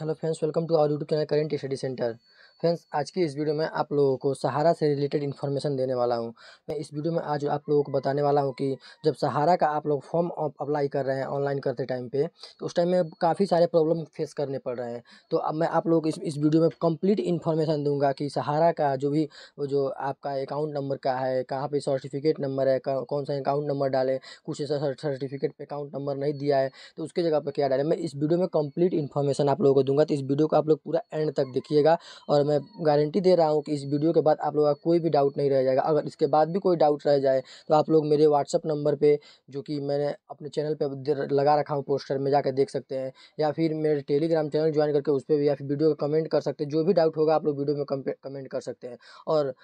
hello friends welcome to our YouTube channel current study centre friends आज की इस video में आप लोगों को सहारा से रिलेटेड इन्फॉर्मेशन देने वाला हूं मैं इस वीडियो में आज आप लोगों को बताने वाला हूं कि जब सहारा का आप लोग फॉर्म अप्लाई कर रहे हैं ऑनलाइन करते टाइम पे तो उस टाइम में काफ़ी सारे प्रॉब्लम फेस करने पड़ रहे हैं तो अब मैं आप लोग इस इस वीडियो में कंप्लीट इन्फॉर्मेशन दूँगा कि सहारा का जो भी जो आपका अकाउंट नंबर का है कहाँ पर सर्टिफिकेट नंबर है कौन सा अकाउंट नंबर डालें कुछ ऐसा सर्टिफिकेट पर अकाउंट नंबर नहीं दिया है तो उसके जगह पर क्या डालें मैं इस वीडियो में कम्प्लीट इन्फॉर्मेशन आप लोगों को दूंगा तो इस वीडियो को आप लोग पूरा एंड तक देखिएगा और मैं गारंटी दे रहा हूँ कि इस वीडियो के बाद आप लोगों का कोई भी डाउट नहीं रह जाएगा अगर इसके बाद भी कोई डाउट रह जाए तो आप लोग मेरे व्हाट्सअप नंबर पर जो कि मैंने अपने चैनल पर लगा रखा हूँ पोस्टर में जाकर देख सकते हैं या फिर मेरे टेलीग्राम चैनल ज्वाइन करके उस पर भी या फिर वीडियो का कमेंट कर सकते हैं जो भी डाउट होगा आप लोग वीडियो में कमेंट कर सकते हैं और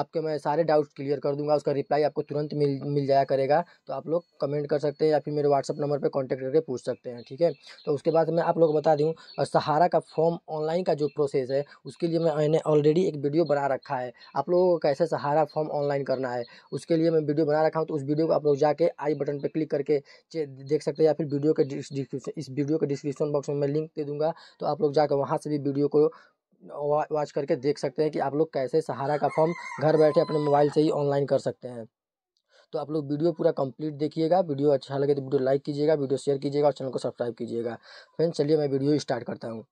आपके मैं सारे डाउट क्लियर कर दूंगा उसका रिप्लाई आपको तुरंत मिल मिल जाया करेगा तो आप लोग कमेंट कर सकते हैं या फिर मेरे व्हाट्सअप नंबर पर कॉन्टैक्ट करके पूछ सकते हैं ठीक है तो उसके बाद मैं आप लोग बता दूँ सहारा का फॉर्म ऑनलाइन का जो प्रोसेस है उसके लिए लिए मैं मैंने ऑलरेडी एक वीडियो बना रखा है आप लोगों को कैसे सहारा फॉर्म ऑनलाइन करना है उसके लिए मैं वीडियो बना रखा हूँ तो उस वीडियो को आप लोग जाके आई बटन पर क्लिक करके देख सकते हैं या फिर वीडियो के डिस्क्रिप्शन इस वीडियो के डिस्क्रिप्शन बॉक्स में मैं लिंक दे दूँगा तो आप लोग जाकर वहाँ से भी वीडियो को वॉच करके देख सकते हैं कि आप लोग कैसे सहारा का फॉर्म घर बैठे अपने मोबाइल से ही ऑनलाइन कर सकते हैं तो आप लोग वीडियो पूरा कंप्लीट देखिएगा वीडियो अच्छा लगे तो वीडियो लाइक कीजिएगा वीडियो शेयर कीजिएगा और चैनल को सब्सक्राइब कीजिएगा फ्रेंड्स चलिए मैं वीडियो स्टार्ट करता हूँ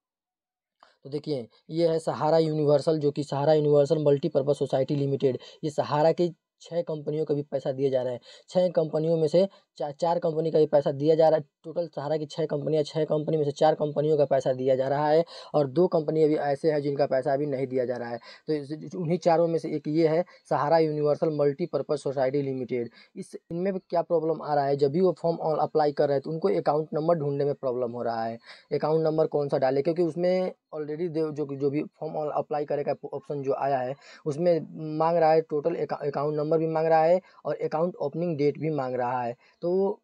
तो देखिए ये है सहारा यूनिवर्सल जो कि Sahara universal multipurpose society limited ये सहारा की छः कंपनियों को भी पैसा दिए जा रहे हैं छह कंपनियों में से चार चार कंपनी का ये पैसा दिया जा रहा है टोटल सहारा की छः कंपनियाँ छः कंपनी में से चार कंपनियों का पैसा दिया जा रहा है और दो कंपनी अभी ऐसे हैं जिनका पैसा अभी नहीं दिया जा रहा है तो उन्हीं चारों में से एक ये है Sahara universal multipurpose society limited इस इनमें क्या प्रॉब्लम आ रहा है जब भी वो फॉर्म अप्लाई कर रहे हैं तो उनको अकाउंट नंबर ढूंढने में प्रॉब्लम हो रहा है अकाउंट नंबर कौन सा डाले क्योंकि उसमें ऑलरेडी जो जो भी फॉर्म अप्लाई करे का ऑप्शन जो आया है उसमें मांग रहा है टोटल अकाउंट नंबर भी मांग रहा है और अकाउंट ओपनिंग डेट भी मांग रहा है तो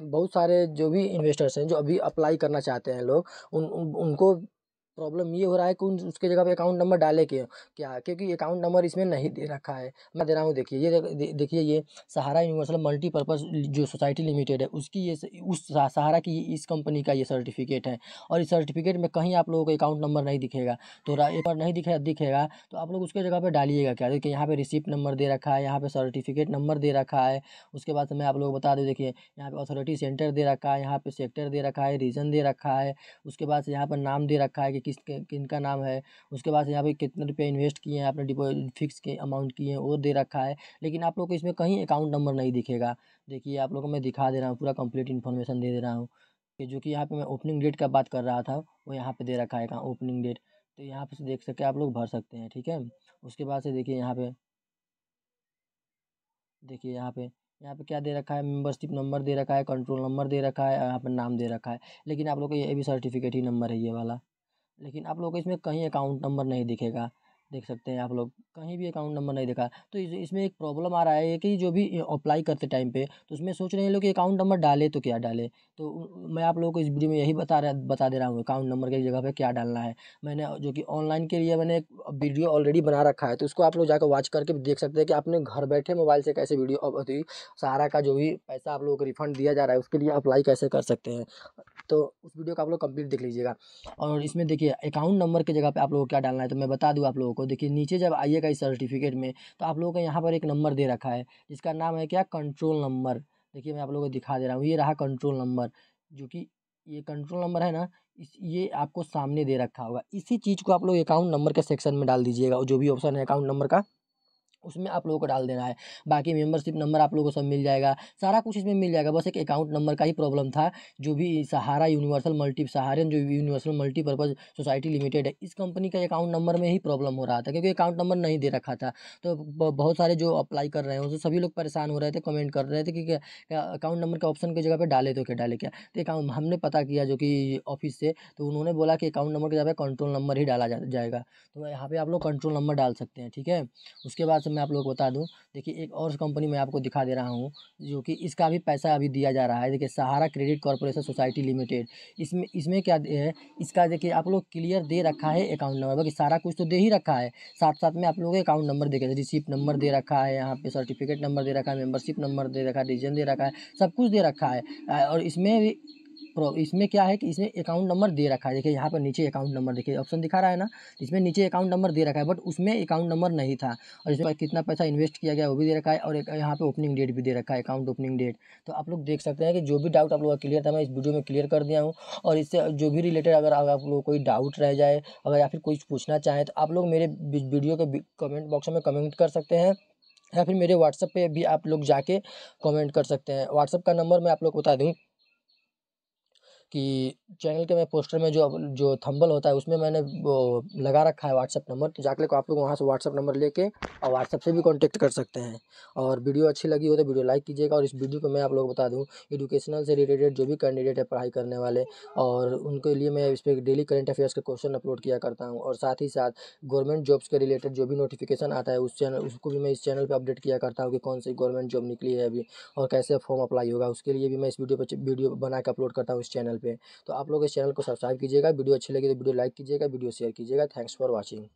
बहुत सारे जो भी इन्वेस्टर्स हैं जो अभी अप्लाई करना चाहते हैं लोग उन उनको प्रॉब्लम ये हो रहा है कि उसके जगह पे अकाउंट नंबर डाले के क्या क्योंकि अकाउंट नंबर इसमें नहीं दे रखा है मैं दे रहा हूँ देखिए ये देखिए ये सहारा यूनिवर्सल मल्टीपर्पज़ जो सोसाइटी लिमिटेड है उसकी ये उस सहारा की इस कंपनी का ये सर्टिफिकेट है और इस सर्टिफिकेट में कहीं आप लोगों को अकाउंट नंबर नहीं दिखेगा तो एक बार नहीं दिखे दिखेगा तो आप लोग उसके जगह पर डालिएगा क्या देखिए यहाँ पर रिसिप्ट नंबर दे रखा है यहाँ पर सर्टिफिकेट नंबर दे रखा है उसके बाद मैं आप लोग बता दूँ देखिए यहाँ पर अथॉरिटी सेंटर दे रखा है यहाँ पर सेक्टर दे रखा है रीजन दे रखा है उसके बाद यहाँ पर नाम दे रखा है कि किस किन का नाम है उसके बाद यहाँ पे कितने रुपये इन्वेस्ट किए हैं आपने डिपोजिट फिक्स के अमाउंट किए हैं वो दे रखा है लेकिन आप लोग को इसमें कहीं अकाउंट नंबर नहीं दिखेगा देखिए आप लोग को मैं दिखा दे रहा हूँ पूरा कम्प्लीट इन्फॉर्मेशन दे दे रहा हूँ कि जो कि यहाँ पर मैं ओपनिंग डेट का बात कर रहा था वो यहाँ पर दे रखा है कहाँ ओपनिंग डेट तो यहाँ पर से देख सके आप लोग भर सकते हैं ठीक है उसके बाद से देखिए यहाँ पे देखिए यहाँ पे यहाँ पे क्या दे रखा है मेंबरशिप नंबर दे रखा है कंट्रोल नंबर दे रखा है यहाँ पे नाम दे रखा है लेकिन आप लोग का ये भी सर्टिफिकेट ही नंबर है ये वाला लेकिन आप लोग को इसमें कहीं अकाउंट नंबर नहीं दिखेगा देख सकते हैं आप लोग कहीं भी अकाउंट नंबर नहीं देखा तो इस, इसमें एक प्रॉब्लम आ रहा है कि जो भी अप्लाई करते टाइम पे तो उसमें सोच रहे हैं लोग कि अकाउंट नंबर डाले तो क्या डाले तो मैं आप लोगों को इस वीडियो में यही बता रहा बता दे रहा हूँ अकाउंट नंबर की जगह पे क्या डालना है मैंने जो कि ऑनलाइन के लिए मैंने एक वीडियो ऑलरेडी बना रखा है तो उसको आप लोग जाकर वॉच करके देख सकते हैं कि आपने घर बैठे मोबाइल से कैसे वीडियो सहारा का जो भी पैसा आप लोगों को रिफंड दिया जा रहा है उसके लिए अप्लाई कैसे कर सकते हैं तो उस वीडियो का आप लोग कंप्लीट देख लीजिएगा और इसमें देखिए अकाउंट नंबर की जगह पे आप लोगों को क्या डालना है तो मैं बता दूँ आप लोगों को देखिए नीचे जब आइएगा इस सर्टिफिकेट में तो आप लोगों को यहाँ पर एक नंबर दे रखा है जिसका नाम है क्या कंट्रोल नंबर देखिए मैं आप लोगों को दिखा दे रहा हूँ ये रहा कंट्रोल नंबर जो कि ये कंट्रोल नंबर है ना इस ये आपको सामने दे रखा होगा इसी चीज़ को आप लोग अकाउंट नंबर के सेक्शन में डाल दीजिएगा जो भी ऑप्शन है अकाउंट नंबर का उसमें आप लोगों को डाल देना है बाकी मेंबरशिप नंबर आप लोगों को सब मिल जाएगा सारा कुछ इसमें मिल जाएगा बस एक अकाउंट नंबर का ही प्रॉब्लम था जो भी सहारा यूनिवर्सल मल्टी सहारन जो यूनिवर्सल मल्टीपर्पज़ सोसाइटी लिमिटेड है इस कंपनी का अकाउंट नंबर में ही प्रॉब्लम हो रहा था क्योंकि अकाउंट नंबर नहीं दे रखा था तो बहुत सारे जो अप्लाई कर रहे हैं उनसे सभी लोग परेशान हो रहे थे कमेंट कर रहे थे कि अकाउंट नंबर के ऑप्शन की जगह पर डाले तो क्या डाले क्या तो अकाउंट हमने पता किया जो कि ऑफिस से तो उन्होंने बोला कि अकाउंट नंबर की जगह कंट्रोल नंबर ही डाला जाएगा तो यहाँ पर आप लोग कंट्रोल नंबर डाल सकते हैं ठीक है उसके बाद से तो मैं आप लोग को बता दूं देखिए एक और कंपनी मैं आपको दिखा दे रहा हूं जो कि इसका भी पैसा अभी दिया जा रहा है देखिए Sahara credit corporation society limited इसमें इसमें क्या है इसका देखिए आप लोग क्लियर दे रखा है अकाउंट नंबर बाकी सारा कुछ तो दे ही रखा है साथ साथ में आप के अकाउंट नंबर देखे रिसिप्ट नंबर दे रखा है यहाँ पे सर्टिफिकेट नंबर दे रखा है मेम्बरशिप नंबर दे रखा है डिसीजन दे रखा है सब कुछ दे रखा है और इसमें भी प्रो इसमें क्या है कि इसमें अकाउंट नंबर दे रखा है देखिए यहाँ पर नीचे अकाउंट नंबर देखिए ऑप्शन दिखा रहा है ना इसमें नीचे अकाउंट नंबर दे रखा है बट उसमें अकाउंट नंबर नहीं था और इसमें कितना पैसा इन्वेस्ट किया गया वो भी दे रखा है और यहाँ पर ओपनिंग डेट भी दे रखा है अकाउंट ओपनिंग डेट तो आप लोग देख सकते हैं कि जो भी डाउट आप लोग का क्लियर था मैं इस वीडियो में क्लियर कर दिया हूँ और इससे जो भी रिलेटेड अगर आप लोग कोई डाउट रह जाए अगर या फिर कुछ पूछना चाहें तो आप लोग मेरे वीडियो के कमेंट बॉक्स में कमेंट कर सकते हैं या फिर मेरे व्हाट्सएप पे भी आप लोग जाके कमेंट कर सकते हैं व्हाट्सएप का नंबर मैं आप लोग को बता दूँ कि चैनल के मैं पोस्टर में जो जो थंबल होता है उसमें मैंने वो लगा रखा है व्हाट्सअप नंबर तो जाके को आप लोग वहाँ से व्हाट्सअप नंबर लेके और व्हाट्सअप से भी कांटेक्ट कर सकते हैं और वीडियो अच्छी लगी हो तो वीडियो लाइक कीजिएगा और इस वीडियो को मैं आप लोग बता दूँ एजुकेशनल से रिलेटेड जो भी कैंडिडेट है पढ़ाई करने वाले और उनके लिए मैं इस पर डेली करेंट अफेयर्स के क्वेश्चन अपलोड किया करता हूँ और साथ ही साथ गवर्नमेंट जॉब्स के रिलेटेड जो भी नोटिफिकेशन आता है उस चैनल उसको भी मैं इस चैनल पर अपडेट किया करता हूँ कि कौन सी गवर्नमेंट जॉब निकली है अभी और कैसे फॉर्म अप्लाई होगा उसके लिए भी मैं इस वीडियो पर वीडियो बना के अपलोड करता हूँ इस चैनल चैनल पे तो आप लोग इस चैनल को सब्सक्राइब कीजिएगा वीडियो अच्छी लगी तो वीडियो लाइक कीजिएगा वीडियो शेयर कीजिएगा थैंक्स फॉर वॉचिंग